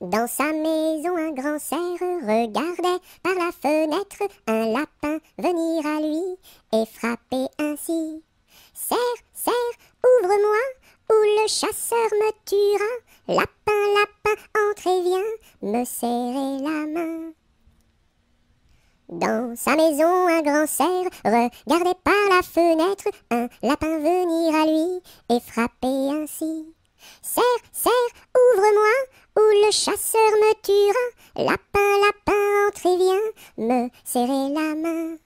Dans sa maison, un grand cerf regardait par la fenêtre un lapin venir à lui et frapper ainsi. Cerf, cerf, ouvre-moi, ou le chasseur me tuera. Lapin, lapin, entre et viens me serrer la main. Dans sa maison, un grand cerf regardait par la fenêtre un lapin venir à lui et frapper ainsi. Cerf, cerf, ouvre chasseur me tuera. Lapin, lapin, entrez, viens me serrer la main.